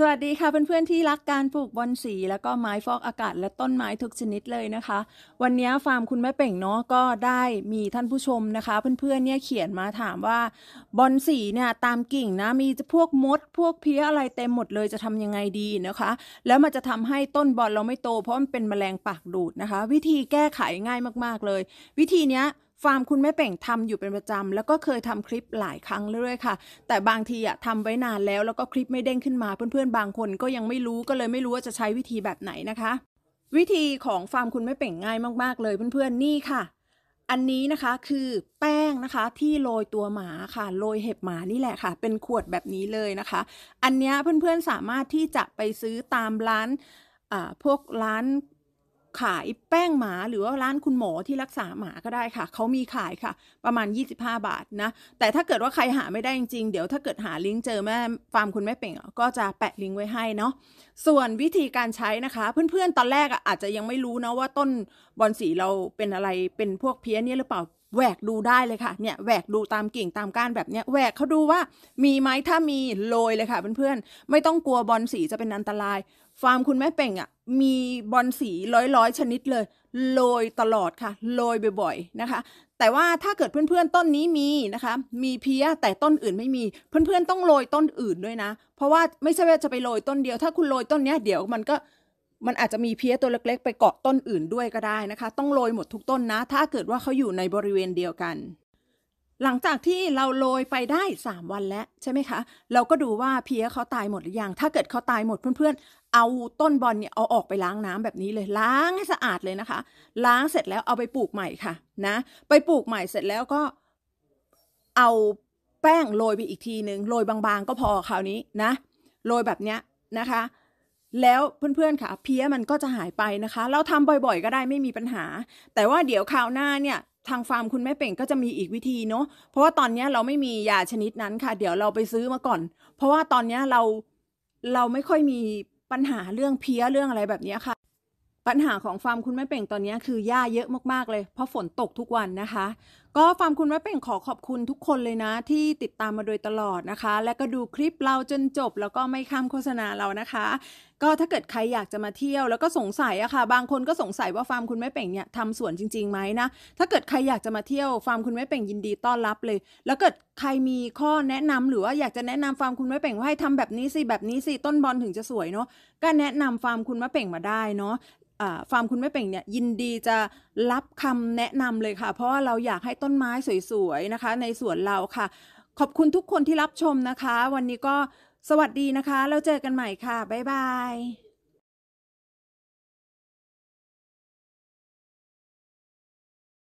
สวัสดีค่ะเพื่อนๆที่รักการปลูกบอนสีแล้วก็ไม้ฟอกอากาศและต้นไม้ทุกชนิดเลยนะคะ วันนี้ฟาร์มคุณแม่เป่งเนาะก็ได้มีท่านผู้ชมนะคะเพื่อนๆเนี่ยเขียนมาถามว่าบอนสีเนี่ยตามกิ่งนะมีพวกมด พวกเพี้ยอะไรเต็มหมดเลยจะทำยังไงดีนะคะ แล้วมันจะทำให้ต้นบอนเราไม่โตเพราะมันเป็นแมลงปากดูดนะคะ วิธีแก้ไขง่ายมากๆเลย วิธีเนี้ยฟาร์มคุณแม่เป่งทำอยู่เป็นประจำ แล้วก็เคยทำคลิปหลายครั้งเรื่อยๆค่ะ แต่บางทีอะทำไว้นานแล้วแล้วก็คลิปไม่เด้งขึ้นมา เพื่อนๆบางคนก็ยังไม่รู้ก็เลยไม่รู้ว่าจะใช้วิธีแบบไหนนะคะ วิธีของฟาร์มคุณแม่เป่งง่ายมากๆ เลยเพื่อนๆนี่ค่ะ อันนี้นะคะคือแป้งนะคะที่โรยตัวหมาค่ะโรยเห็บหมานี่แหละค่ะ เป็นขวดแบบนี้เลยนะคะ อันนี้เพื่อนๆ สามารถที่จะไปซื้อตามร้านพวกร้านขายแป้งหมาหรือว่าร้านคุณหมอที่รักษาหมาก็ได้ค่ะ เขามีขายค่ะ ประมาณ 25 บาทนะ แต่ถ้าเกิดว่าใครหาไม่ได้จริงๆเดี๋ยวถ้าเกิดหาลิงก์เจอแม่ฟาร์มคุณแม่เป่ง ก็จะแปะลิงก์ไว้ให้เนาะส่วนวิธีการใช้นะคะ เพื่อนๆตอนแรกอาจจะยังไม่รู้นะว่าต้นบอนสีเราเป็นอะไรเป็นพวกเพี้ยนี่หรือเปล่าแหวกดูได้เลยค่ะ เนี่ยแหวกดูตามกิ่งตามก้านแบบเนี้ยแหวกเขาดูว่ามีไหมถ้ามีโรยเลยค่ะ เพื่อนๆไม่ต้องกลัวบอลสีจะเป็นอันตราย ฟาร์มคุณแม่เป่งอะ่ะมีบอลสีร้อยร้อยชนิดเลยโรยตลอดค่ะโรยบ่อย ๆ นะคะ แต่ว่าถ้าเกิดเพื่อนๆต้นนี้มีนะคะ มีเพี้ยแต่ต้นอื่นไม่มีเพื่อนๆ ต้องโรยต้นอื่นด้วยนะ เพราะว่าไม่ใช่ว่าจะไปโรยต้นเดียวถ้าคุณโรยต้นเนี้ยเดี๋ยวมันก็มันอาจจะมีเพี้ยตัวเล็กๆ ไปเกาะต้นอื่นด้วยก็ได้นะคะ ต้องโรยหมดทุกต้นนะ ถ้าเกิดว่าเขาอยู่ในบริเวณเดียวกัน หลังจากที่เราโรยไปได้ 3 วันแล้ว ใช่ไหมคะ เราก็ดูว่าเพี้ยเขาตายหมดหรือยังถ้าเกิดเขาตายหมดเพื่อน ๆ เอาต้นบอลเนี่ยเอาออกไปล้างน้ำแบบนี้เลย ล้างให้สะอาดเลยนะคะ ล้างเสร็จแล้วเอาไปปลูกใหม่ค่ะนะ ไปปลูกใหม่เสร็จแล้วก็เอาแป้งโรยไปอีกทีหนึ่งโรยบาง ๆ ก็พอคราวนี้นะโรยแบบเนี้ยนะคะแล้วเพื่อนๆค่ะ เพี้ยมันก็จะหายไปนะคะ เราทำบ่อยๆ ก็ได้ไม่มีปัญหา แต่ว่าเดี๋ยวคราวหน้าเนี่ยทางฟาร์มคุณแม่เป่งก็จะมีอีกวิธีเนาะเพราะว่าตอนนี้เราไม่มียาชนิดนั้นค่ะ เดี๋ยวเราไปซื้อมาก่อน เพราะว่าตอนนี้เราเราไม่ค่อยมีปัญหาเรื่องเพี้ยเรื่องอะไรแบบนี้ค่ะ ปัญหาของฟาร์มคุณแม่เป่งตอนนี้คือหญ้าเยอะมากๆเลยเพราะฝนตกทุกวันนะคะก็ฟาร์มคุณแม่เป่งขอขอบคุณทุกคนเลยนะ ที่ติดตามมาโดยตลอดนะคะ และก็ดูคลิปเราจนจบแล้วก็ไม่ข้ามโฆษณาเรานะคะ ก็ถ้าเกิดใครอยากจะมาเที่ยวแล้วก็สงสัยอะค่ะ บางคนก็สงสัยว่าฟาร์มคุณแม่เป่งเนี่ยทำสวนจริงๆไหมนะ ถ้าเกิดใครอยากจะมาเที่ยว ฟาร์มคุณแม่เป่งยินดีต้อนรับเลย แล้วเกิดใครมีข้อแนะนำหรือว่าอยากจะแนะนำฟาร์มคุณแม่เป่งว่าให้ทำแบบนี้สิแบบนี้สิต้นบอลถึงจะสวยเนาะก็แนะนำฟาร์มคุณแม่เป่งมาได้เนาะฟาร์มคุณแม่เป่งเนี่ยยินดีจะรับคำแนะนำเลยค่ะ เพราะว่าเราอยากให้ต้นต้นไม้สวยๆนะคะ ในสวนเราค่ะ ขอบคุณทุกคนที่รับชมนะคะ วันนี้ก็สวัสดีนะคะ แล้วเจอกันใหม่ค่ะ บ๊ายบาย